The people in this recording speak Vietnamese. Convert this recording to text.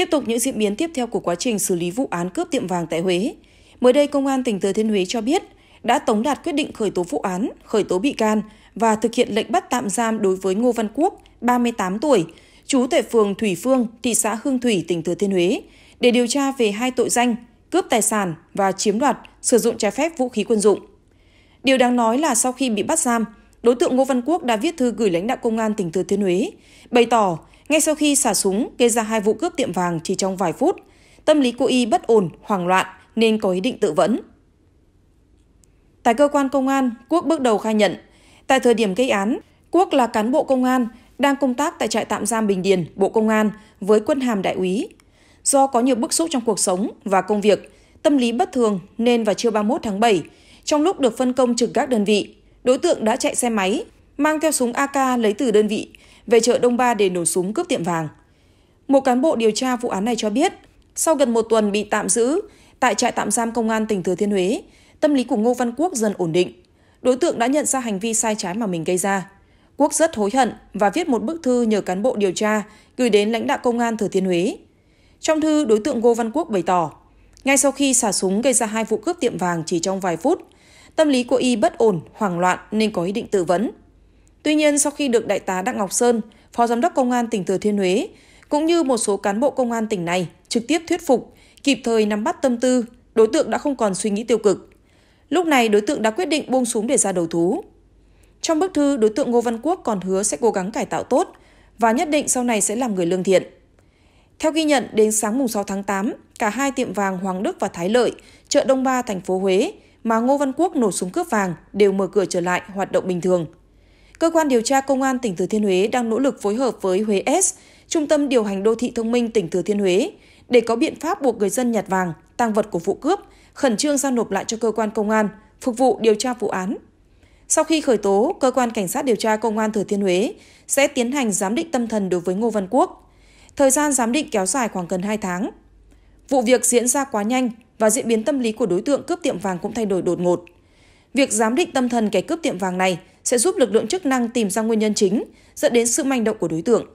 Tiếp tục những diễn biến tiếp theo của quá trình xử lý vụ án cướp tiệm vàng tại Huế, mới đây Công an tỉnh Thừa Thiên Huế cho biết đã tống đạt quyết định khởi tố vụ án, khởi tố bị can và thực hiện lệnh bắt tạm giam đối với Ngô Văn Quốc, 38 tuổi, trú tại phường Thủy Phương, thị xã Hương Thủy, tỉnh Thừa Thiên Huế, để điều tra về hai tội danh cướp tài sản và chiếm đoạt sử dụng trái phép vũ khí quân dụng. Điều đáng nói là sau khi bị bắt giam, đối tượng Ngô Văn Quốc đã viết thư gửi lãnh đạo công an tỉnh Thừa Thiên Huế, bày tỏ ngay sau khi xả súng gây ra hai vụ cướp tiệm vàng chỉ trong vài phút, tâm lý cô y bất ổn, hoảng loạn nên có ý định tự vẫn. Tại cơ quan công an, Quốc bước đầu khai nhận, tại thời điểm gây án, Quốc là cán bộ công an đang công tác tại trại tạm giam Bình Điền, Bộ Công an với quân hàm đại úy. Do có nhiều bức xúc trong cuộc sống và công việc, tâm lý bất thường nên vào trưa 31 tháng 7, trong lúc được phân công trực các đơn vị, đối tượng đã chạy xe máy mang theo súng AK lấy từ đơn vị về chợ Đông Ba để nổ súng cướp tiệm vàng. Một cán bộ điều tra vụ án này cho biết, sau gần một tuần bị tạm giữ tại trại tạm giam công an tỉnh Thừa Thiên Huế, tâm lý của Ngô Văn Quốc dần ổn định. Đối tượng đã nhận ra hành vi sai trái mà mình gây ra. Quốc rất hối hận và viết một bức thư nhờ cán bộ điều tra gửi đến lãnh đạo công an Thừa Thiên Huế. Trong thư, đối tượng Ngô Văn Quốc bày tỏ, ngay sau khi xả súng gây ra hai vụ cướp tiệm vàng chỉ trong vài phút, tâm lý của y bất ổn, hoảng loạn nên có ý định tự vấn. Tuy nhiên, sau khi được Đại tá Đặng Ngọc Sơn, Phó Giám đốc Công an tỉnh Thừa Thiên Huế, cũng như một số cán bộ công an tỉnh này trực tiếp thuyết phục, kịp thời nắm bắt tâm tư, đối tượng đã không còn suy nghĩ tiêu cực. Lúc này, đối tượng đã quyết định buông súng để ra đầu thú. Trong bức thư, đối tượng Ngô Văn Quốc còn hứa sẽ cố gắng cải tạo tốt và nhất định sau này sẽ làm người lương thiện. Theo ghi nhận, đến sáng mùng 6 tháng 8, cả hai tiệm vàng Hoàng Đức và Thái Lợi, chợ Đông Ba, thành phố Huế, mà Ngô Văn Quốc nổ súng cướp vàng đều mở cửa trở lại hoạt động bình thường – cơ quan điều tra Công an tỉnh Thừa Thiên Huế đang nỗ lực phối hợp với Huế S, Trung tâm điều hành đô thị thông minh tỉnh Thừa Thiên Huế để có biện pháp buộc người dân nhặt vàng, tăng vật của vụ cướp, khẩn trương giao nộp lại cho cơ quan công an, phục vụ điều tra vụ án. Sau khi khởi tố, cơ quan cảnh sát điều tra công an Thừa Thiên Huế sẽ tiến hành giám định tâm thần đối với Ngô Văn Quốc. Thời gian giám định kéo dài khoảng gần 2 tháng. Vụ việc diễn ra quá nhanh và diễn biến tâm lý của đối tượng cướp tiệm vàng cũng thay đổi đột ngột. Việc giám định tâm thần kẻ cướp tiệm vàng này sẽ giúp lực lượng chức năng tìm ra nguyên nhân chính dẫn đến sự manh động của đối tượng.